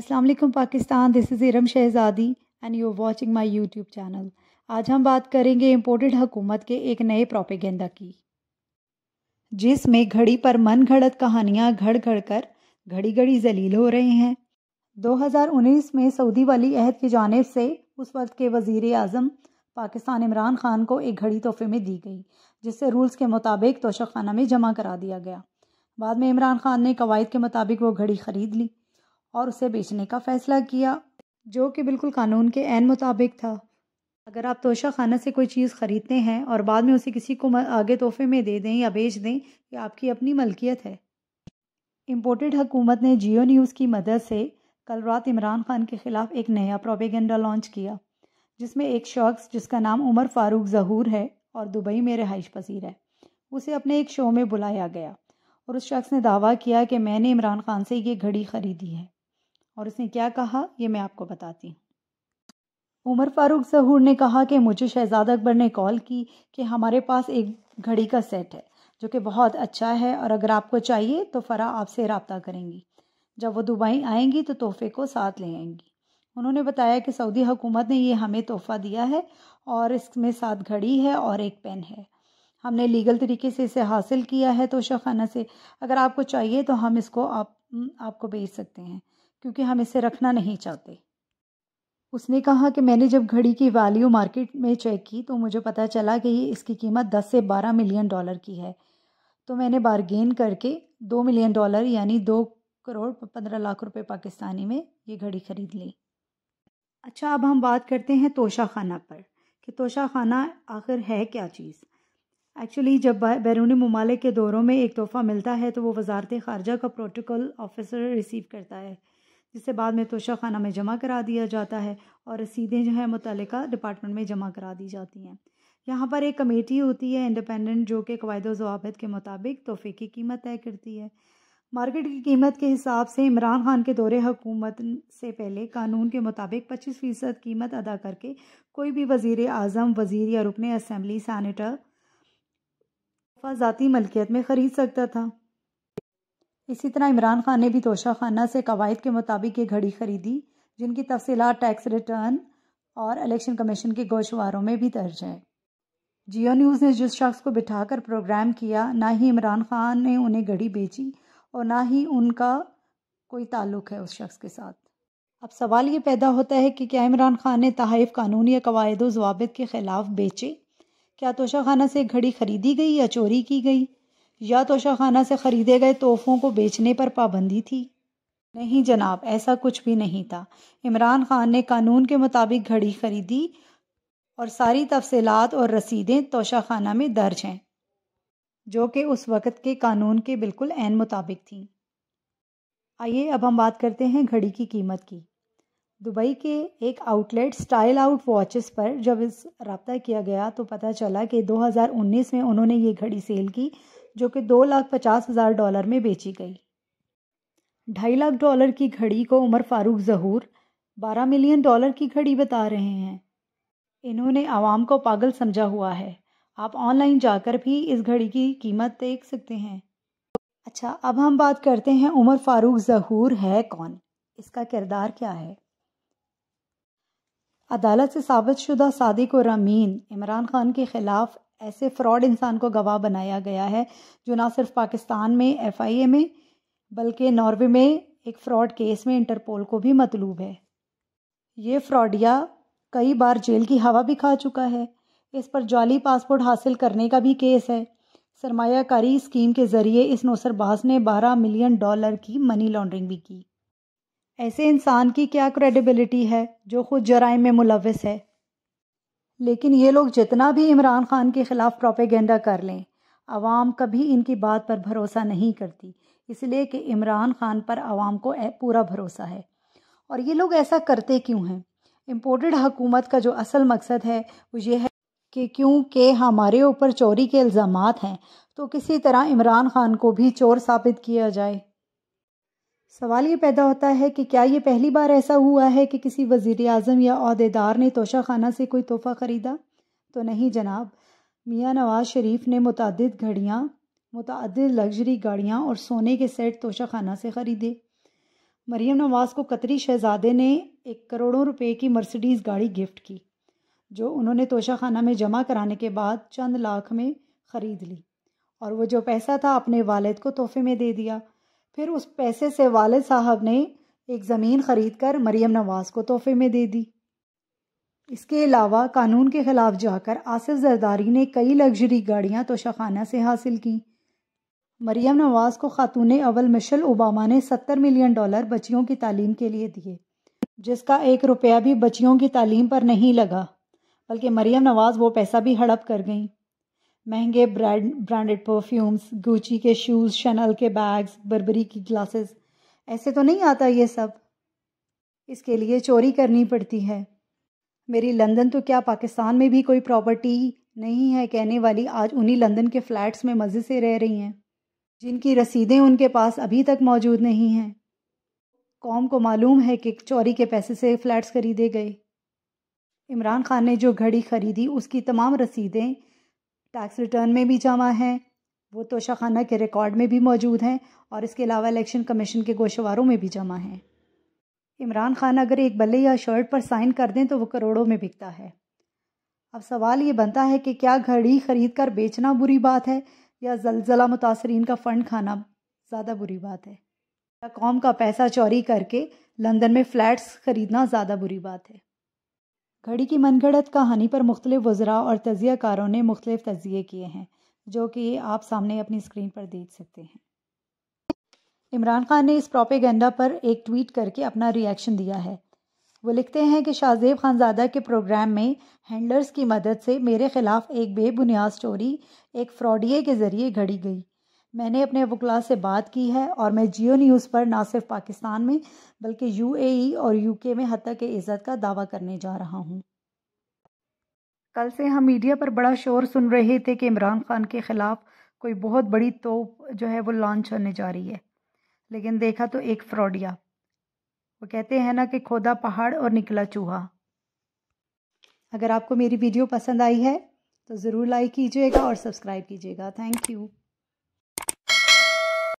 Aslam Pakistan this is Iram Shahzadi and you are watching my YouTube channel आज हम बात करेंगे इम्पोर्टेड हुकूमत के एक नए प्रोपेगेंडा की जिसमें घड़ी पर मन घड़त कहानियाँ घड़ घड़ कर घड़ी घड़ी जलील हो रहे हैं 2019 में सऊदी वाली अहद की जानब से उस वक्त के वज़ी अजम पाकिस्तान इमरान खान को एक घड़ी तोहफे में दी गई जिससे रूल्स के मुताबिक तोशा खाना में जमा करा दिया गया बाद में इमरान खान ने कवायद के मुताबिक वो घड़ी ख़रीद ली और उसे बेचने का फ़ैसला किया जो कि बिल्कुल कानून के एन मुताबिक था अगर आप तोशा खाना से कोई चीज़ ख़रीदते हैं और बाद में उसे किसी को आगे तोहफे में दे दें या बेच दें ये आपकी अपनी मलकियत है इम्पोर्टेड हुकूमत ने जियो न्यूज़ की मदद से कल रात इमरान खान के ख़िलाफ़ एक नया प्रोपेगेंडा लॉन्च किया जिसमें एक शख्स जिसका नाम उमर फारूक जहूर है और दुबई में रहाइश पसीर है उसे अपने एक शो में बुलाया गया और उस शख्स ने दावा किया कि मैंने इमरान खान से ये घड़ी ख़रीदी है और उसने क्या कहा ये मैं आपको बताती हूँ उमर फारूक जहूर ने कहा कि मुझे शहजाद अकबर ने कॉल की कि हमारे पास एक घड़ी का सेट है जो कि बहुत अच्छा है और अगर आपको चाहिए तो फ़रा आपसे रबता करेंगी जब वो दुबई आएंगी तो तोहफे को साथ ले आएंगी उन्होंने बताया कि सऊदी हुकूमत ने ये हमें तोहफ़ा दिया है और इसमें सात घड़ी है और एक पेन है हमने लीगल तरीके से इसे हासिल किया है तो खाना से अगर आपको चाहिए तो हम इसको आप आपको भेज सकते हैं क्योंकि हम इसे रखना नहीं चाहते उसने कहा कि मैंने जब घड़ी की वैल्यू मार्केट में चेक की तो मुझे पता चला कि इसकी कीमत 10 से 12 मिलियन डॉलर की है तो मैंने बारगेन करके दो मिलियन डॉलर यानी दो करोड़ पंद्रह लाख रुपए पाकिस्तानी में ये घड़ी खरीद ली अच्छा अब हम बात करते हैं तोशा खाना पर कि तोशा खाना आखिर है क्या चीज़ एक्चुअली जब बैरूनी ममालिक के दौरों में एक तोहफ़ा मिलता है तो वो वजारत ख़ारजा का प्रोटोकॉल ऑफिसर रिसीव करता है जिसे बाद में तोशा खाना में जमा करा दिया जाता है और रसीदें जो है मुतल डिपार्टमेंट में जमा करा दी जाती हैं यहाँ पर एक कमेटी होती है इंडिपेंडेंट जो कि कवायद जवाब के मुताबिक तोहफे की कीमत तय करती है मार्केट की कीमत के हिसाब से इमरान खान के दौरे हुकूमत से पहले कानून के मुताबिक पच्चीस फ़ीसद कीमत अदा करके कोई भी वजीर अजम वजीर या रुकन असम्बली सैनिटर ज़ाती मलकियत में ख़रीद सकता था इसी तरह इमरान खान ने भी तोशा खाना से कवायद के मुताबिक ये घड़ी खरीदी जिनकी तफसीत टैक्स रिटर्न और इलेक्शन कमीशन के गोशवारों में भी दर्ज है जियो न्यूज़ ने जिस शख्स को बिठाकर प्रोग्राम किया ना ही इमरान खान ने उन्हें घड़ी बेची और ना ही उनका कोई ताल्लुक है उस शख्स के साथ अब सवाल ये पैदा होता है कि क्या इमरान खान ने तहफ़ कानून या कवायद वाबित के ख़िलाफ़ बेचे क्या तोशा खाना से घड़ी खरीदी गई या चोरी की गई या तोशाखाना से ख़रीदे गए तोहफ़ों को बेचने पर पाबंदी थी नहीं जनाब ऐसा कुछ भी नहीं था इमरान खान ने कानून के मुताबिक घड़ी खरीदी और सारी तफसलत और रसीदें तोशाखाना में दर्ज हैं जो कि उस वक़्त के कानून के बिल्कुल एन मुताबिक थी आइए अब हम बात करते हैं घड़ी की कीमत की दुबई के एक आउटलेट स्टाइल आउट वॉचेस पर जब इस रबता किया गया तो पता चला कि 2019 में उन्होंने ये घड़ी सेल की जो कि दो लाख पचास हज़ार डॉलर में बेची गई ढाई लाख डॉलर की घड़ी को उमर फारूक जहूर बारह मिलियन डॉलर की घड़ी बता रहे हैं इन्होंने आवाम को पागल समझा हुआ है आप ऑनलाइन जाकर भी इस घड़ी की कीमत देख सकते हैं अच्छा अब हम बात करते हैं उमर फारूक जहूर है कौन इसका किरदार क्या है अदालत से साबित शुदा सादिक और अमीन इमरान खान के खिलाफ ऐसे फ्रॉड इंसान को गवाह बनाया गया है जो ना सिर्फ पाकिस्तान में एफआईए में बल्कि नॉर्वे में एक फ़्रॉड केस में इंटरपोल को भी मतलूब है ये फ्रॉडिया कई बार जेल की हवा भी खा चुका है इस पर जाली पासपोर्ट हासिल करने का भी केस है सरमायाकारी स्कीम के ज़रिए इस नौसरबाज ने 12 मिलियन डॉलर की मनी लॉन्ड्रिंग भी की ऐसे इंसान की क्या क्रेडिबिलिटी है जो खुद जराइम में मुलविस है लेकिन ये लोग जितना भी इमरान खान के ख़िलाफ़ प्रोपेगेंडा कर लें आवाम कभी इनकी बात पर भरोसा नहीं करती इसलिए कि इमरान खान पर आवाम को पूरा भरोसा है और ये लोग ऐसा करते क्यों हैं इम्पोर्टेड हकूमत का जो असल मकसद है वो ये है कि क्योंकि हमारे ऊपर चोरी के इल्ज़ाम हैं तो किसी तरह इमरान खान को भी चोर साबित किया जाए सवाल ये पैदा होता है कि क्या ये पहली बार ऐसा हुआ है कि किसी वजीर अजम या अहदेदार ने तोशा खाना से कोई तोहफ़ा ख़रीदा तो नहीं जनाब मियाँ नवाज़ शरीफ ने मुतद घड़ियाँ मुतद लग्जरी गाड़ियाँ और सोने के सेट तोशा खाना से ख़रीदे मरीम नवाज़ को कतरी शहजादे ने एक करोड़ों रुपए की मर्सिडीज़ गाड़ी गिफ्ट की जो उन्होंने तोशा खाना में जमा कराने के बाद चंद लाख में ख़रीद ली और वो जो पैसा था अपने वालद को तोहफे में दे दिया फिर उस पैसे से वाले साहब ने एक ज़मीन खरीद कर मरीम नवाज़ को तोहफे में दे दी इसके अलावा कानून के खिलाफ जाकर आसिफ जरदारी ने कई लग्जरी गाड़ियां तोशाखाना से हासिल की मरीम नवाज़ को खातून अवल मिशल ओबामा ने सत्तर मिलियन डॉलर बच्चियों की तालीम के लिए दिए जिसका एक रुपया भी बच्चियों की तालीम पर नहीं लगा बल्कि मरीम नवाज़ वो पैसा भी हड़प कर गईं महंगे ब्रांड ब्रांडेड परफ्यूम्स गुची के शूज़ शनल के बैग्स बर्बरी की ग्लासेस ऐसे तो नहीं आता ये सब इसके लिए चोरी करनी पड़ती है मेरी लंदन तो क्या पाकिस्तान में भी कोई प्रॉपर्टी नहीं है कहने वाली आज उन्हीं लंदन के फ्लैट्स में मज़े से रह रही हैं जिनकी रसीदें उनके पास अभी तक मौजूद नहीं हैं कौम को मालूम है कि चोरी के पैसे से फ़्लैट्स खरीदे गए इमरान खान ने जो घड़ी खरीदी उसकी तमाम रसीदें टैक्स रिटर्न में भी जमा हैं वो तोशाखाना के रिकॉर्ड में भी मौजूद हैं और इसके अलावा इलेक्शन कमीशन के गोशवारों में भी जमा हैं इमरान खान अगर एक बल्ले या शर्ट पर साइन कर दें तो वो करोड़ों में बिकता है अब सवाल ये बनता है कि क्या घड़ी खरीद कर बेचना बुरी बात है या जलजला मुतासरीन का फ़ंड खाना ज़्यादा बुरी बात है या कौम का पैसा चोरी करके लंदन में फ्लैट्स खरीदना ज़्यादा बुरी बात है घड़ी की मनगढ़ंत कहानी पर मुख्तलिफ वजरा और तजिया कारों ने मुख्तलिफ तजिए किए हैं जो कि आप सामने अपनी स्क्रीन पर देख सकते हैं इमरान खान ने इस प्रोपेगेंडा पर एक ट्वीट करके अपना रिएक्शन दिया है वो लिखते हैं कि शाहजेब खानजादा के प्रोग्राम में हैंडलर्स की मदद से मेरे ख़िलाफ़ एक बेबुनियाद स्टोरी एक फ्रॉडिये के ज़रिए घड़ी गई मैंने अपने वकला से बात की है और मैं जियो न्यूज़ पर ना सिर्फ पाकिस्तान में बल्कि यूएई और यूके में हद के इज़्ज़त का दावा करने जा रहा हूँ कल से हम मीडिया पर बड़ा शोर सुन रहे थे कि इमरान खान के ख़िलाफ़ कोई बहुत बड़ी तोप जो है वो लॉन्च होने जा रही है लेकिन देखा तो एक फ्रॉडिया वो कहते हैं ना कि खोदा पहाड़ और निकला चूहा अगर आपको मेरी वीडियो पसंद आई है तो ज़रूर लाइक कीजिएगा और सब्सक्राइब कीजिएगा थैंक यू